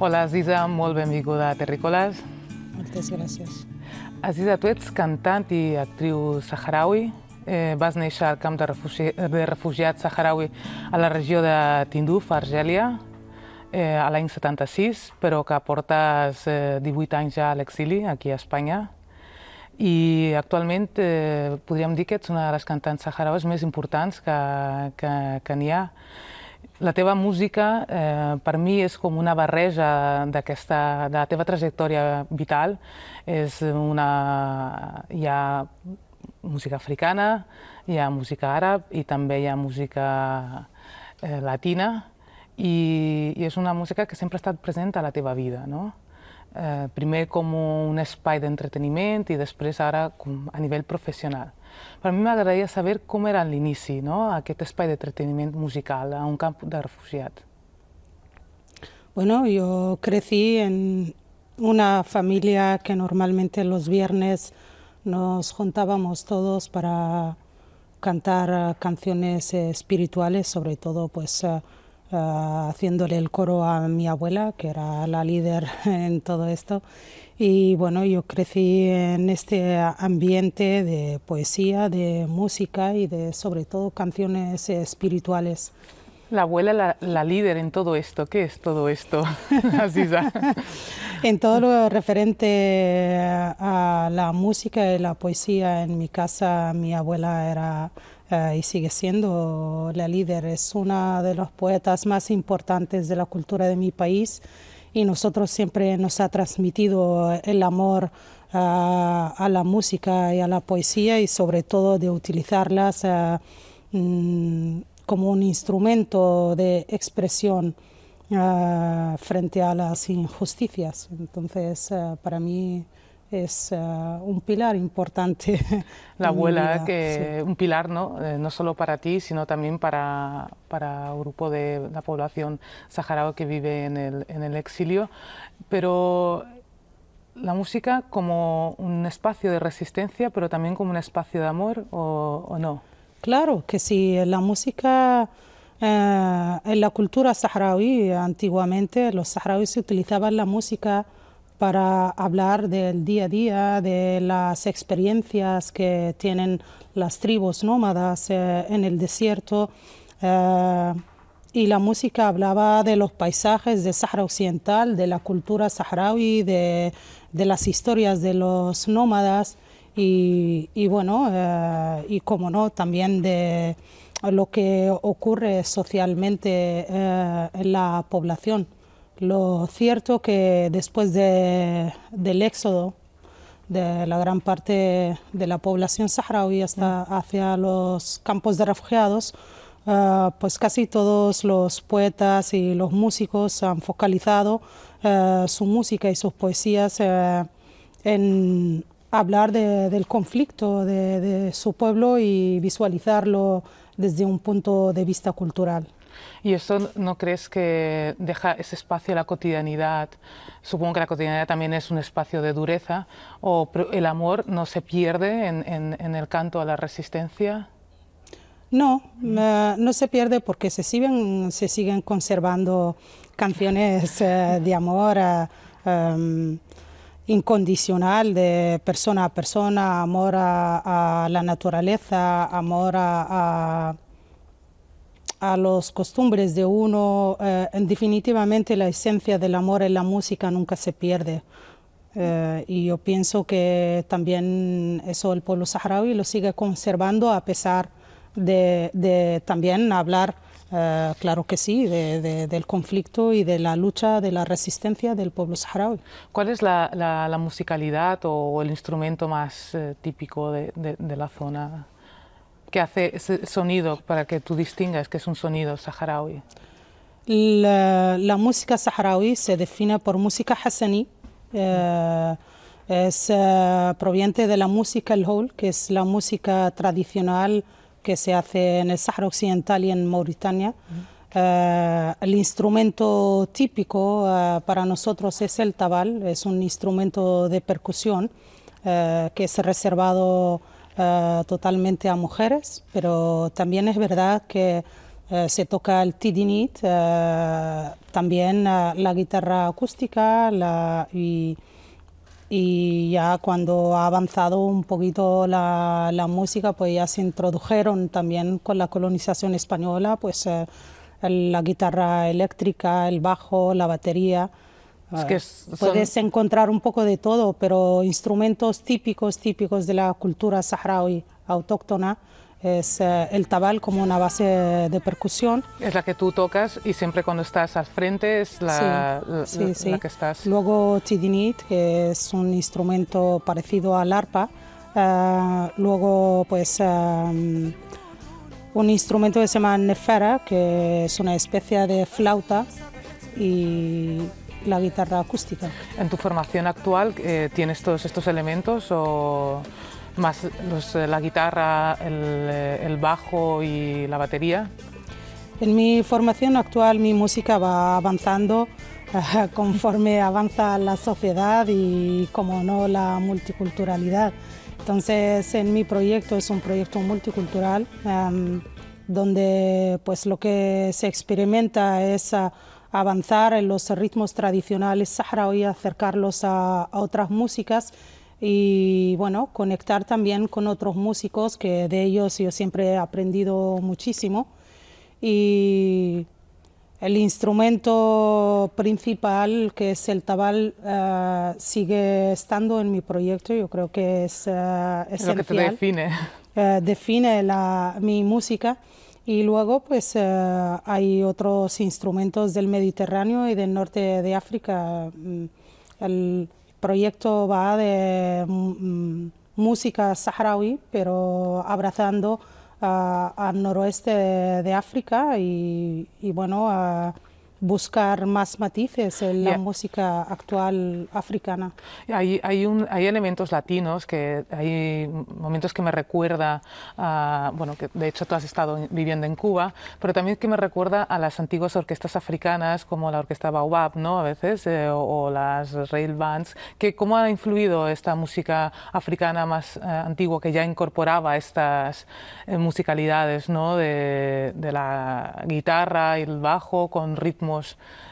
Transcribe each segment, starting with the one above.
Hola, Aziza, molt benvinguda a Terricolas. Moltes gràcies. Aziza, tu ets cantant i actriu saharaui. Eh, vas néixer al camp de, refugi de refugiats saharaui a la regió de Tinduf, Argèlia, eh, a l'any 76, però que portes eh, 18 anys ja a l'exili, aquí a Espanya. I actualment eh, podríem dir que ets una de les cantants saharaues més importants que, que, que n'hi ha. La teva música eh, per mi és com una barreja d'aquesta, de la teva trajectòria vital. És una... hi ha música africana, hi ha música àrab i també hi ha música eh, latina i, i és una música que sempre ha estat present a la teva vida, no? eh, primer com un espai d'entreteniment i després ara com a nivell professional. Per a mi m'agradaria saber com era l'inici, no? aquest espai d'entreteniment musical a un camp de refugiats. Bueno, yo crecí en una familia que normalmente los viernes nos juntábamos todos para cantar eh, canciones eh, espirituales, sobre todo pues eh, Eh, haciéndole el coro a mi abuela, que era la líder en todo esto. Y bueno, yo crecí en este ambiente de poesía, de música y de sobre todo canciones espirituales. La abuela, la, líder en todo esto. ¿Qué es todo esto, en todo lo referente a la música y la poesía, en mi casa mi abuela era y sigue siendo la líder. Es una de los poetas más importantes de la cultura de mi país y nosotros siempre nos ha transmitido el amor ah, a la música y a la poesía y sobre todo de utilizarlas ah, mm, como un instrumento de expresión ah, frente a las injusticias. Entonces, para mí es eh, un pilar importante. La abuela, que un pilar, ¿no? Eh, no solo para ti, sino también para, para un grupo de la población saharaui que vive en el, en el exilio. Pero la música como un espacio de resistencia, pero también como un espacio de amor, ¿o, no? Claro que sí, la música... Eh, en la cultura saharaui, antiguamente los saharauis utilizaban la música para hablar del día a día, de las experiencias que tienen las tribus nómadas eh, en el desierto. Eh, y la música hablaba de los paisajes de Sahara Occidental, de la cultura saharaui, de, las historias de los nómadas y, bueno, eh, y como no, también de lo que ocurre socialmente en la población. Lo cierto que después del éxodo de la gran parte de la población saharaui hasta mm. hacia los campos de refugiados, eh, pues casi todos los poetas y los músicos han focalizado eh, su música y sus poesías eh, en hablar del conflicto de su pueblo y visualizarlo desde un punto de vista cultural. ¿Y esto no crees que deja ese espacio a la cotidianidad? Supongo que la cotidianidad también es un espacio de dureza, o el amor no se pierde en, el canto a la resistencia. No, eh, no se pierde porque se siguen, conservando canciones eh, de amor eh, incondicional, de persona a persona, amor a, la naturaleza, amor a a los costumbres de uno, eh, definitivamente la esencia del amor en la música nunca se pierde. Eh, y yo pienso que también eso el pueblo saharaui lo sigue conservando a pesar de, también hablar, eh, claro que sí, del conflicto y de la lucha, de la resistencia del pueblo saharaui. ¿Cuál es la musicalidad o el instrumento más típico de la zona? ¿Qué hace ese sonido para que tú distingas que es un sonido saharaui? La, música saharaui se define por música hassani, eh, es eh, proveniente de la música el hol, que es la música tradicional que se hace en el Sahara Occidental y en Mauritania. Eh, el instrumento típico eh, para nosotros es el tabal, es un instrumento de percusión que es reservado eh, totalmente a mujeres, pero también es verdad que eh, se toca el tidinit, eh, también la guitarra acústica y, ya cuando ha avanzado un poquito la, la, música, pues ya se introdujeron también con la colonización española, pues la guitarra eléctrica, el bajo, la batería que Puedes encontrar un poco de todo, pero instrumentos típicos, típicos de la cultura saharaui autóctona, es eh, el tabal como una base de percusión. Es la que tú tocas y siempre cuando estás al frente es la, sí, que estás. Luego tidinit, que es un instrumento parecido al arpa. Eh, luego, pues, em, un instrumento que se llama nefera, que es una especie de flauta. Y la guitarra acústica. ¿En tu formación actual eh, tienes todos estos elementos o más los, eh, la guitarra, eh, el, bajo y la batería? En mi formación actual mi música va avanzando conforme avanza la sociedad y, como no, la multiculturalidad. Entonces, en mi proyecto es un proyecto multicultural em, donde pues, lo que se experimenta es ah, avanzar en los ritmos tradicionales saharaui, acercarlos a, otras músicas y bueno, conectar también con otros músicos que de ellos yo siempre he aprendido muchísimo. Y el instrumento principal, que es el tabal, eh, sigue estando en mi proyecto. Yo creo que es esencial. Eh, es lo que define. Eh, define la, mi música. Y luego pues eh, hay otros instrumentos del Mediterráneo y del norte de África. Mm, el proyecto va de mm, mm, música saharaui, pero abrazando ah, al noroeste de, África y, bueno, buscar más matices en la música actual africana. Hay, hay, hay, elementos latinos, que hay momentos que me recuerda, bueno, que de hecho tú has estado viviendo en Cuba, pero también que me recuerda a las antiguas orquestas africanas, como la orquesta Baobab, ¿no? A veces, eh, o, las rail bands, que cómo ha influido esta música africana más eh, antigua, que ya incorporaba estas eh, musicalidades, ¿no? De, de la guitarra y el bajo con ritmo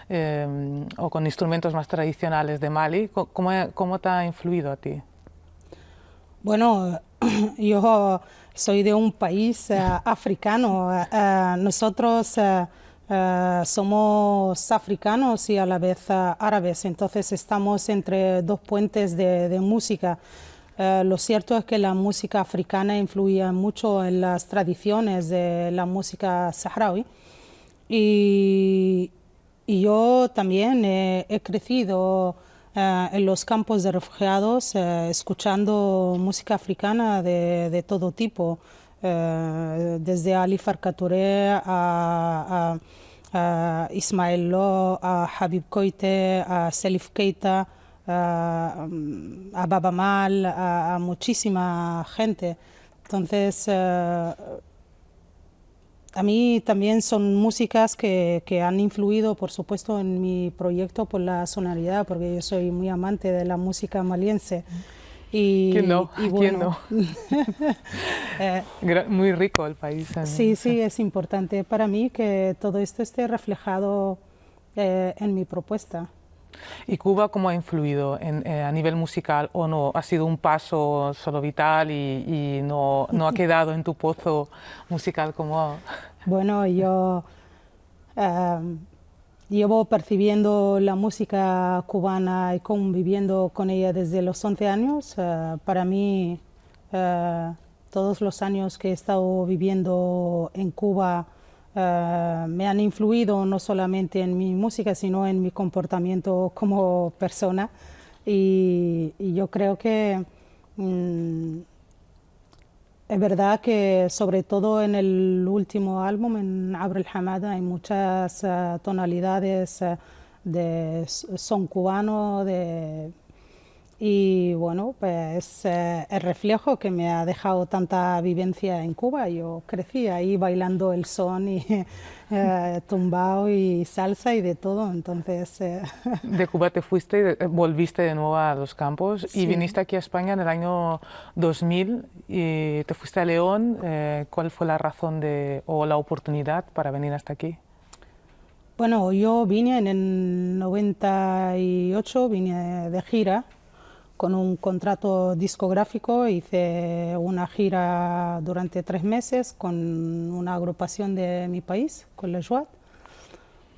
eh, o con instrumentos más tradicionales de Mali. ¿Cómo, cómo te ha influido a ti? Bueno, yo soy de un país eh, africano. Eh, nosotros somos africanos y a la vez árabes, entonces estamos entre dos puentes de, de música. lo cierto es que la música africana influía mucho en las tradiciones de la música saharaui y, y yo también he crecido eh, en los campos de refugiados eh, escuchando música africana de, todo tipo, eh, desde Ali Farka a, a, Ismael Lo, a Habib Koite, a Selif Keita, a, Baba Mal, a, muchísima gente. Entonces, a mí también son músicas que, han influido, por supuesto, en mi proyecto por la sonoridad, porque yo soy muy amante de la música maliense. Y, ¿Quién no? ¿Quién no? Eh, muy rico el país. ¿eh? Sí, sí, es importante para mí que todo esto esté reflejado eh, en mi propuesta. ¿Y Cuba cómo ha influido eh, a nivel musical o no? ¿Ha sido un paso solo vital y, no, ha quedado en tu pozo musical como...? Bueno, yo em, llevo percibiendo la música cubana y conviviendo con ella desde los 11 años. Eh, para mí, eh, todos los años que he estado viviendo en Cuba, Ah, me han influido no solamente en mi música, sino en mi comportamiento como persona. Y, yo creo que mm, es verdad que sobre todo en el último álbum, en Abril el Hamada, hay muchas ah, tonalidades ah, de son cubano, de y bueno, pues es eh, el reflejo que me ha dejado tanta vivencia en Cuba. Yo crecí ahí bailando el son y eh, tumbao y salsa y de todo, entonces... Eh, de Cuba te fuiste, volviste de nuevo a los campos y viniste aquí a España en el año 2000 y te fuiste a León. ¿Cuál fue la razón de, o la oportunidad para venir hasta aquí? Bueno, yo vine en el 98, vine de gira con un contrato discográfico, hice una gira durante tres meses con una agrupación de mi país, con la SWAT,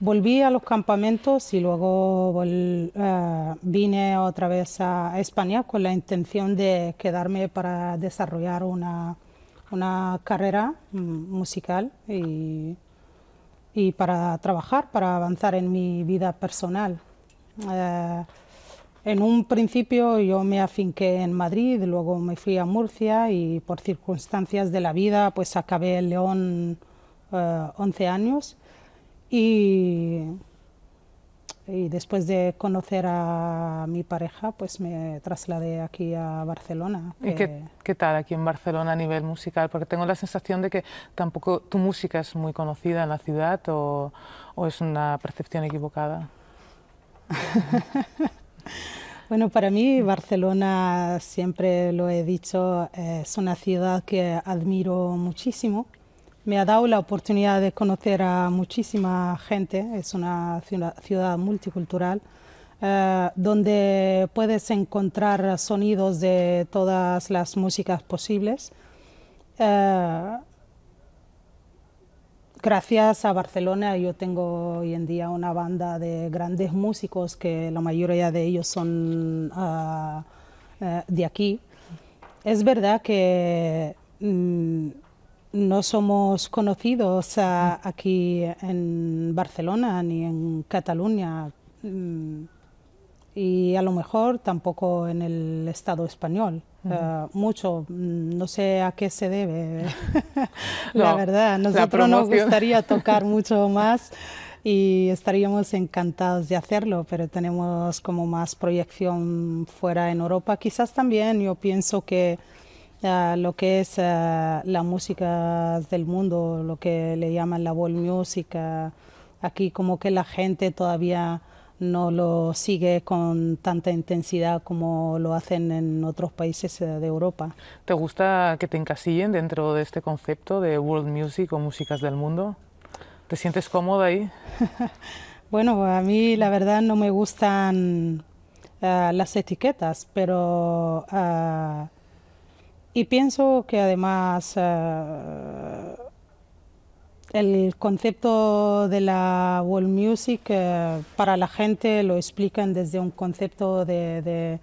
Volví a los campamentos y luego eh, vine otra vez a España con la intención de quedarme para desarrollar una, una carrera mm, musical y, y, para trabajar, para avanzar en mi vida personal. Eh, en un principio yo me afinqué en Madrid, luego me fui a Murcia y por circunstancias de la vida pues acabé en León 11 eh, años y, y, después de conocer a mi pareja pues me trasladé aquí a Barcelona. ¿Y qué, tal aquí en Barcelona a nivel musical? Porque tengo la sensación de que tampoco tu música es muy conocida en la ciudad o, o es una percepción equivocada. Bueno, para mí Barcelona, siempre lo he dicho, es una ciudad que admiro muchísimo. Me ha dado la oportunidad de conocer a muchísima gente. Es una ciudad multicultural eh, donde puedes encontrar sonidos de todas las músicas posibles. Eh, gracias a Barcelona yo tengo hoy en día una banda de grandes músicos que la mayoría de ellos son ah, eh, de aquí. Es verdad que mm, no somos conocidos ah, aquí en Barcelona ni en Cataluña. Mm, y a lo mejor tampoco en el Estado español. Eh, mucho, mm, no sé a qué se debe, la verdad. Nosotros nos gustaría tocar mucho más y estaríamos encantados de hacerlo, pero tenemos como más proyección fuera en Europa. Quizás también yo pienso que eh, lo que es eh, la música del mundo, lo que le llaman la world music, aquí como que la gente todavía no lo sigue con tanta intensidad como lo hacen en otros países eh, de Europa. ¿Te gusta que te encasillen dentro de este concepto de world music o músicas del mundo? ¿Te sientes cómoda ahí? bueno, a mí la verdad no me gustan eh, las etiquetas, pero... Eh, y pienso que además el concepto de la world music eh, para la gente lo explican desde un concepto de,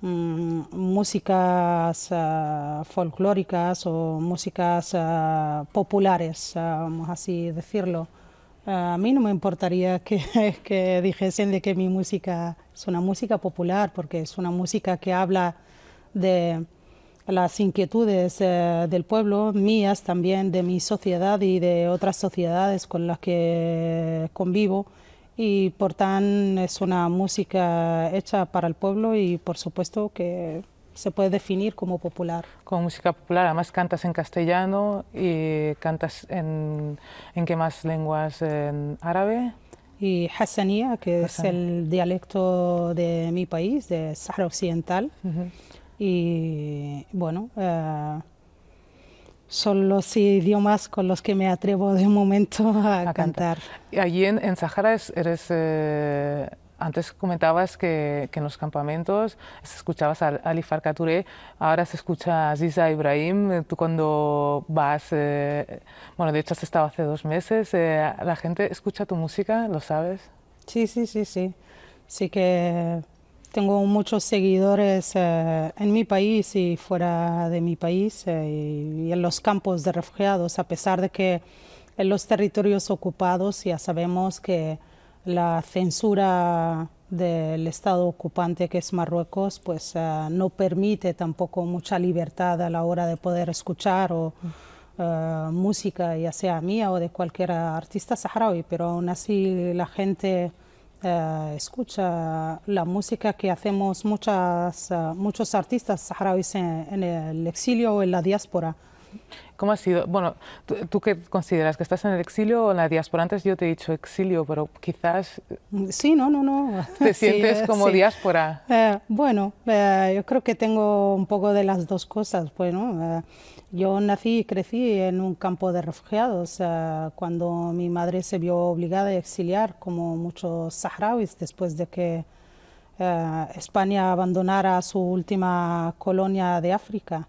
mm, músicas eh, folclóricas o músicas eh, populares, vamos así decirlo. a mí no me importaría que, que, dijesen de que mi música es una música popular, porque es una música que habla de las inquietudes eh, del pueblo, mías también, de mi sociedad y de otras sociedades con las que convivo. Y por tan es una música hecha para el pueblo y por supuesto que se puede definir como popular. Como música popular, además cantas en castellano y cantas en, en qué más lenguas, en árabe. Y hassanía, que es el dialecto de mi país, de Sahara Occidental y bueno, eh, son los idiomas con los que me atrevo de momento a, cantar. allí en, en Sahara eres... Eh, antes comentabas que, que, en los campamentos escuchabas a Ali Farka ahora se escucha a Ziza Ibrahim. Eh, tú cuando vas, bueno, de hecho has estado hace dos meses, la gente escucha tu música, ¿lo sabes? Sí, sí, sí, sí. Sí que tengo muchos seguidores eh, en mi país y fuera de mi país eh, y, en los campos de refugiados, a pesar de que en los territorios ocupados ya sabemos que la censura del Estado ocupante que es Marruecos, pues eh, no permite tampoco mucha libertad a la hora de poder escuchar o, música, ya sea mía o de cualquier artista saharaui, pero aún así la gente eh, escucha la música que hacemos muchas, eh, muchos artistas saharauis en, el exilio o en la diáspora. ¿Cómo ha sido? Bueno, ¿tú, qué consideras? ¿Que estás en el exilio o en la diáspora? Antes yo te he dicho exilio, pero quizás... Sí, no, no, no. ¿Te sientes como diáspora? Eh, bueno, yo creo que tengo un poco de las dos cosas. Bueno, pues, yo nací y crecí en un campo de refugiados cuando mi madre se vio obligada a exiliar, como muchos saharauis, después de que eh, España abandonara su última colonia de África.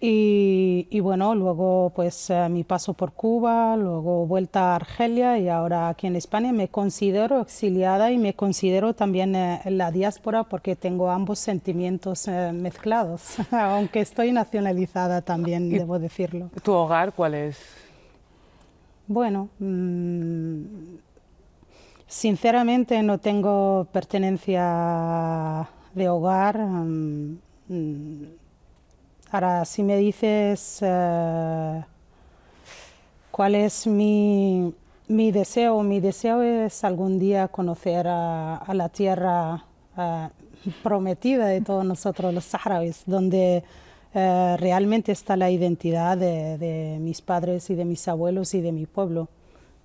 Y, bueno, luego pues eh, mi paso por Cuba, luego vuelta a Argelia y ahora aquí en España me considero exiliada y me considero también eh, la diáspora porque tengo ambos sentimientos eh, mezclados, aunque estoy nacionalizada también, debo decirlo. ¿Tu hogar cuál es? Bueno, mm, sinceramente no tengo pertenencia de hogar. Mm, Ahora, si me dices eh, cuál es mi, deseo, mi deseo es algún día conocer a, la tierra eh, prometida de todos nosotros los saharauis, donde eh, realmente está la identidad de, mis padres y de mis abuelos y de mi pueblo.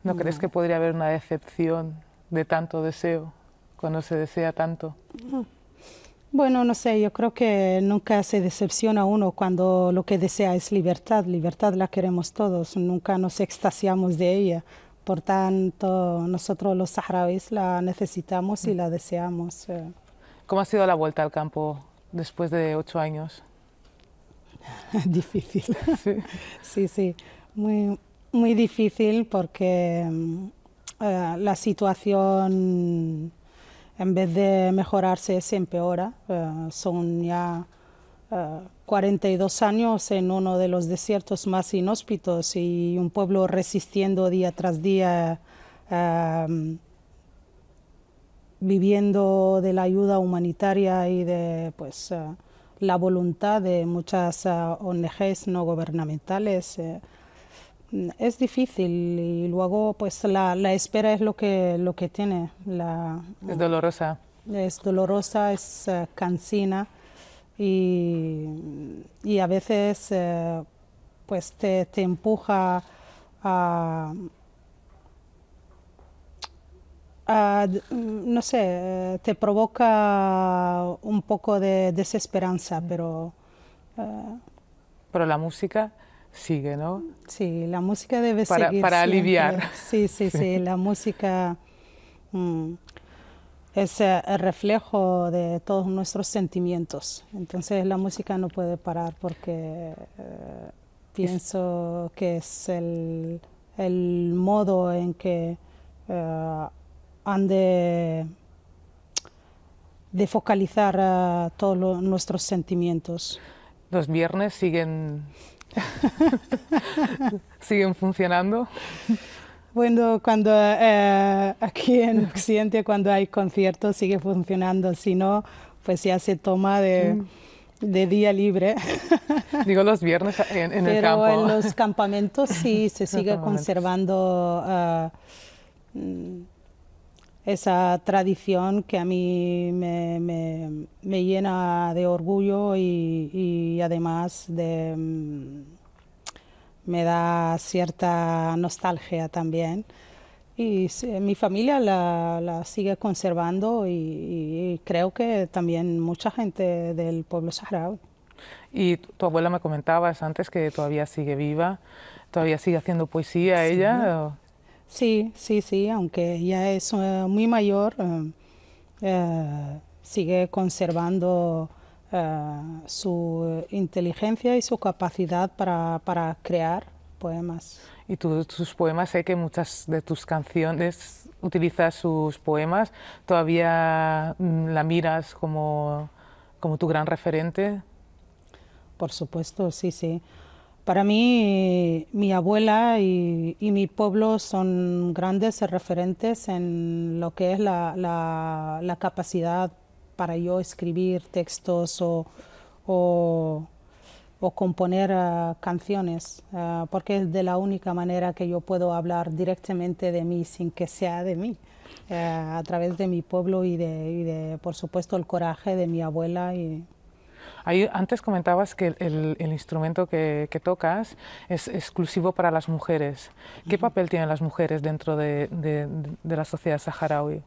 ¿No, ¿No mm. crees que podría haber una decepción de tanto deseo cuando se desea tanto? Mm. Bueno, no sé, yo creo que nunca se decepciona uno cuando lo que desea es libertad. Libertad la queremos todos, nunca nos extasiamos de ella. Por tanto, nosotros los saharauis la necesitamos y la deseamos. Eh. ¿Cómo ha sido la vuelta al campo después de ocho años? difícil. Sí, sí, Muy, muy difícil porque mm, eh, la situación en vez de mejorarse se empeora. Eh, son ya 42 eh, años en uno de los desiertos más inhóspitos y un pueblo resistiendo día tras día, eh, viviendo de la ayuda humanitaria y de pues, la voluntad de muchas ONGs no gubernamentales es difícil y luego pues la, espera es lo que, tiene. es dolorosa. Es dolorosa, es eh, cansina y, a veces eh, pues te, empuja a, no sé, eh, te provoca un poco de desesperanza, pero... pero la música sigue, ¿no? Sí, la música debe seguir. Para aliviar. Sí, sí, sí, la música mm, es eh, el reflejo de todos nuestros sentimientos. Entonces la música no puede parar porque eh, pienso que es el, modo en que eh, han de, focalizar todos nuestros sentimientos. Los viernes siguen ¿Siguen funcionando? Bueno, cuando eh, aquí en Occidente, cuando hay conciertos, sigue funcionando. Si no, pues ya se toma de, mm. de día libre. Digo los viernes en, en el campo. en los campamentos sí se sigue conservando. Ah, mm, esa tradición que a mí me, me, llena de orgullo y, y, además de, mm, me da cierta nostalgia también. Y mi familia la, la sigue conservando y, creo que también mucha gente del pueblo saharaui. Y tu, abuela me comentabas antes que todavía sigue viva, todavía sigue haciendo poesía ella. Sí, sí, sí, aunque ya es eh, muy mayor, em, eh, sigue conservando eh, su inteligencia y su capacidad para, crear poemas. Y tus poemas, sé que muchas de tus canciones utilizas sus poemas, ¿todavía mm, la miras como tu gran referente? Por supuesto, sí, sí. Para mí, mi abuela y, mi pueblo son grandes referentes en lo que es la, capacidad para yo escribir textos o, componer eh, canciones, eh, porque es de la única manera que yo puedo hablar directamente de mí sin que sea de mí, eh, a través de mi pueblo y de, y de, por supuesto, el coraje de mi abuela y, antes comentabas que el, instrumento que, tocas es exclusivo para las mujeres. ¿Qué papel tienen las mujeres dentro de, la sociedad saharaui?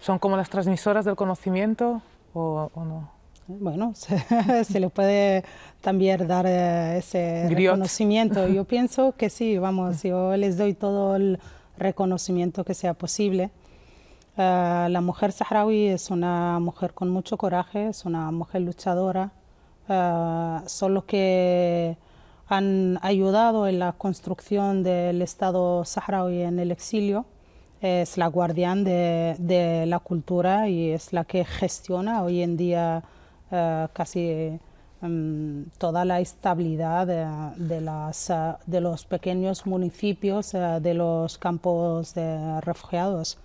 ¿Son como las transmisoras del conocimiento o, no? Bueno, se, se, le puede también dar eh, ese conocimiento. reconocimiento. Yo pienso que sí, vamos, yo les doy todo el reconocimiento que sea posible Ah, la mujer saharaui es una mujer con mucho coraje, es una mujer luchadora. Ah, son los que han ayudado en la construcción del Estado saharaui en el exilio. Es la guardián de, la cultura y es la que gestiona hoy en día ah, casi mm, toda la estabilidad eh, de los pequeños municipios de los campos de refugiados.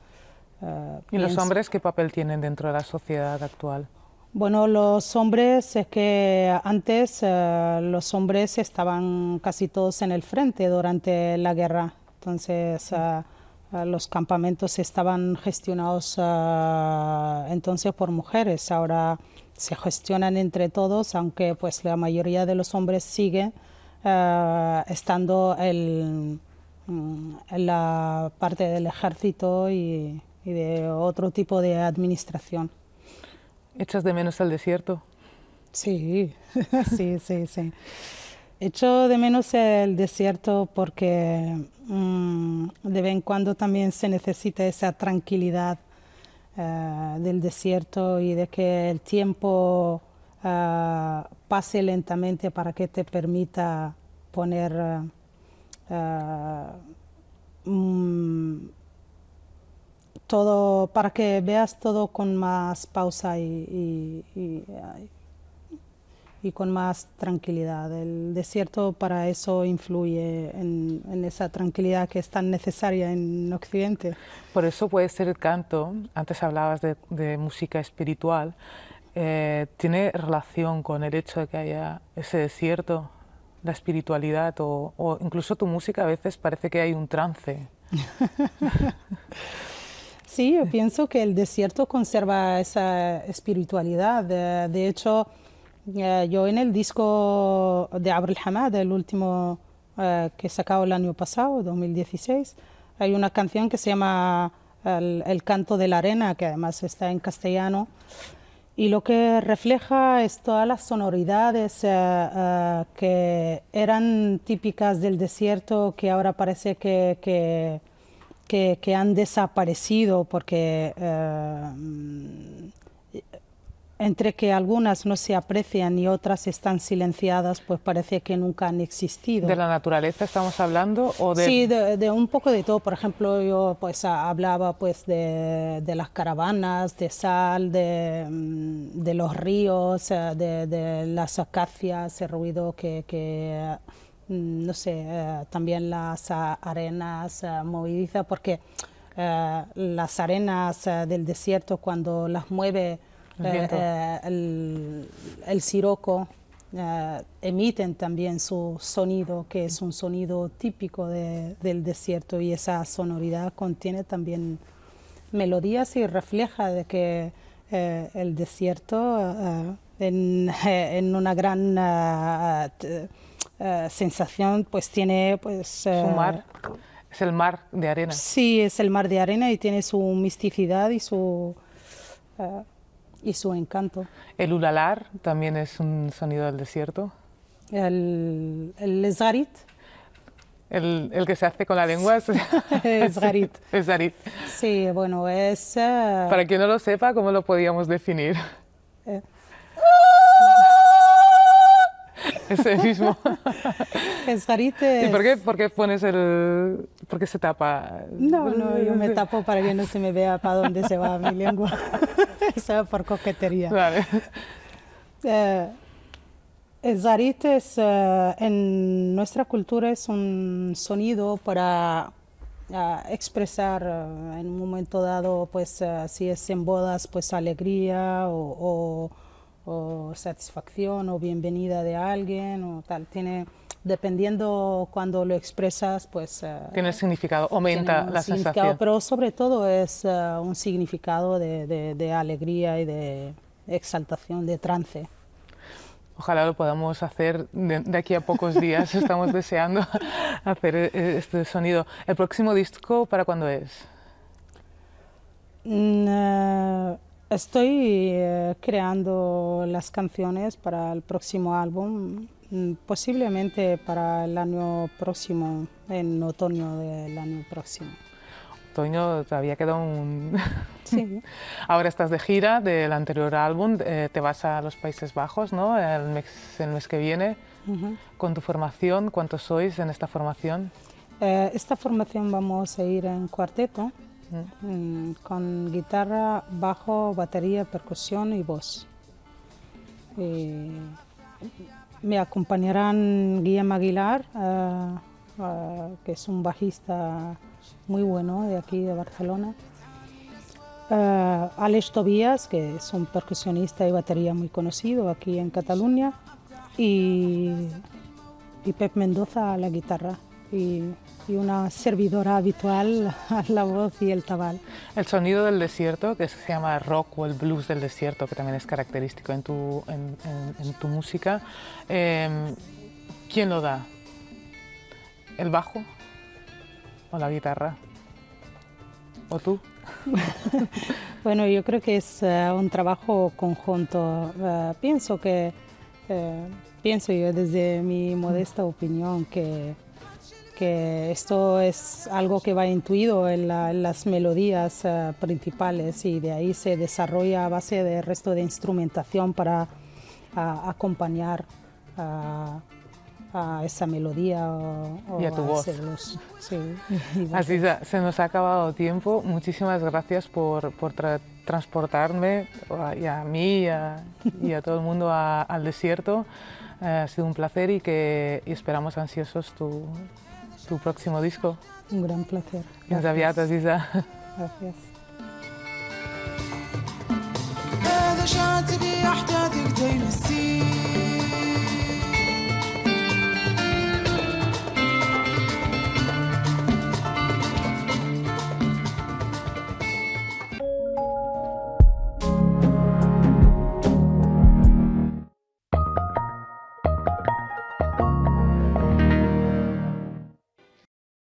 Ah, ¿Y los hombres qué papel tienen dentro de la sociedad actual? Bueno, los hombres es que antes eh, los hombres estaban casi todos en el frente durante la guerra. Entonces eh, eh, los campamentos estaban gestionados entonces por mujeres. Ahora se gestionan entre todos, aunque pues la mayoría de los hombres sigue estando mm, en la parte del ejército y y de otro tipo de administración. ¿Echas de menos el desierto? Sí, sí, sí, sí. Echo de menos el desierto porque mm, de vez en cuando también se necesita esa tranquilidad eh, del desierto y de que el tiempo eh, pase lentamente para que te permita poner eh, mm, todo, para que veas todo con más pausa y, y, con más tranquilidad. El desierto para eso influye en, esa tranquilidad que es tan necesaria en Occidente. Por eso puede ser el canto, antes hablabas de, música espiritual, eh, tiene relación con el hecho de que haya ese desierto, la espiritualidad o, o incluso tu música a veces parece que hay un trance. Sí, yo pienso que el desierto conserva esa espiritualidad. Eh, de, hecho, eh, yo en el disco de Abril Hamad, el último eh, que he sacado el año pasado, 2016, hay una canción que se llama el, canto de la arena, que además está en castellano, y lo que refleja es todas las sonoridades que eran típicas del desierto, que ahora parece que que, han desaparecido porque eh, entre que algunas no se aprecian y otras están silenciadas, pues parece que nunca han existido. ¿De la naturaleza estamos hablando? O de... Sí, de, un poco de todo. Por ejemplo, yo pues hablaba pues de, las caravanas, de sal, de, mm, los ríos, eh, de, las acacias, el ruido que Mm, no sé, eh, también las eh, arenas eh, moviliza porque las arenas del desierto cuando las mueve el, siroco, emiten también su sonido, que es un sonido típico del desierto y esa sonoridad contiene también melodías y refleja de que el desierto en, en, una gran eh, sensación pues tiene pues... su eh, mar, es el mar de arena. Sí, es el mar de arena y tiene su misticidad y su... Eh, y su encanto. ¿El ulalar también es un sonido del desierto? El, el El, el, que se hace con la lengua sí. es Sí, bueno, es... Para quien no lo sepa, ¿cómo lo podíamos definir? el mismo. zarite. ¿Y por qué, pones el.? ¿Por qué se tapa? No, no, yo me tapo para que no se me vea para dónde se va mi lengua. Eso es por coquetería. Eh, el zarite es, eh, en nuestra cultura es un sonido para eh, expresar en un momento dado, pues si es en bodas, pues alegría o o satisfacción o bienvenida de alguien o tal. Tiene, dependiendo cuando lo expresas, pues... Tiene eh, tiene significado, aumenta la sensación. Pero sobre todo es eh, un significado de, alegría y de exaltación, de trance. Ojalá lo podamos hacer de, aquí a pocos días. Estamos deseando hacer eh, este sonido. ¿El próximo disco para cuándo es? Mm, Estoy eh, creando las canciones para el próximo álbum, mm, posiblemente para el año próximo, en otoño del año próximo. Otoño todavía queda un... Sí. Ahora estás de gira del anterior álbum, eh, te vas a los Países Bajos, ¿no? El mes, que viene. Con tu formación, ¿cuántos sois en esta formación? Eh, esta formación vamos a ir en cuarteto. Mm, con guitarra, bajo, batería, percusión y voz. Eh, me acompañarán Guillermo Aguilar, ah, ah, que es un bajista muy bueno de aquí de Barcelona. Ah, Alex Tobías, que es un percusionista y batería muy conocido aquí en Cataluña. Y, y Pep Mendoza a la guitarra y, una servidora habitual a la voz y el tabal. El sonido del desierto, que se llama rock o el blues del desierto, que también es característico en tu, en, tu música, em, ¿quién lo da? ¿El bajo o la guitarra? ¿O tú? bueno, yo creo que es eh, un trabajo conjunto. Eh, pienso que, eh, pienso yo desde mi modesta opinión que que esto es algo que va intuido en, las melodías eh, principales y de ahí se desarrolla a base de resto de instrumentación para acompañar a esa melodía o, y a tu voz. sí, Así se, nos ha acabado tiempo. Muchísimas gracias por, transportarme y a mí y a, todo el mundo al desierto. Eh, ha sido un placer y que y esperamos ansiosos tu, tu próximo disco. Un gran placer. Fins aviat, Aziza. Gràcies. هذا